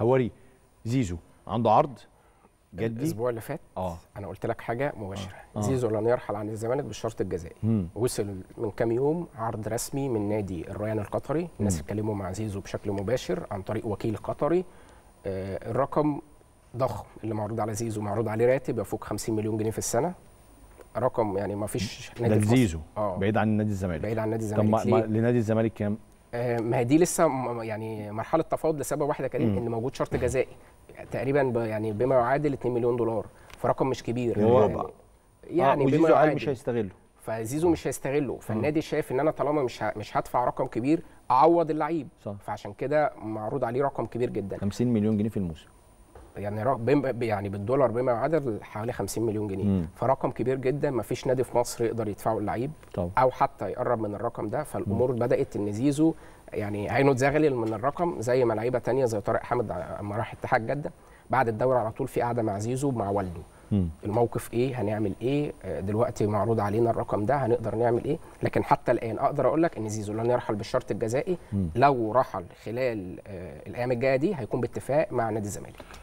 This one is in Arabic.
هوري زيزو عنده عرض جدي الاسبوع اللي فات آه. انا قلت لك حاجه مباشره آه. آه. زيزو لن يرحل عن الزمالك بالشرط الجزائي مم. وصل من كام يوم عرض رسمي من نادي الريان القطري الناس اتكلموا مع زيزو بشكل مباشر عن طريق وكيل قطري آه الرقم ضخم اللي معروض على زيزو معروض عليه راتب يفوق 50 مليون جنيه في السنه رقم يعني ما فيش نادي زيزو اه بعيد عن نادي الزمالك بعيد عن نادي الزمالك طب لنادي الزمالك كام آه، ما هي دي لسه يعني مرحله تفاوض لسبب واحد يا كريم ان موجود شرط جزائي تقريبا يعني بما يعادل 2 مليون دولار فرقم مش كبير يعني, آه، يعني بما يعادل مش هيستغله فزيزو مش هيستغله فالنادي شايف ان انا طالما مش مش هدفع رقم كبير اعوض اللعيب صح. فعشان كده معروض عليه رقم كبير جدا 50 مليون جنيه في الموسم يعني يعني بالدولار بما يعادل حوالي 50 مليون جنيه مم. فرقم كبير جدا ما فيش نادي في مصر يقدر يدفعه اللعيب او حتى يقرب من الرقم ده فالامور مم. بدات ان زيزو يعني عينه اتزغلل من الرقم زي ما لعيبه ثانيه زي طارق حامد لما راح اتحاد جده بعد الدوري على طول في قعده مع زيزو مع والده مم. الموقف ايه هنعمل ايه آه، دلوقتي معروض علينا الرقم ده هنقدر نعمل ايه لكن حتى الان اقدر اقول لك ان زيزو لن يرحل بالشرط الجزائي مم. لو رحل خلال آه، الايام الجايه دي هيكون باتفاق مع نادي الزمالك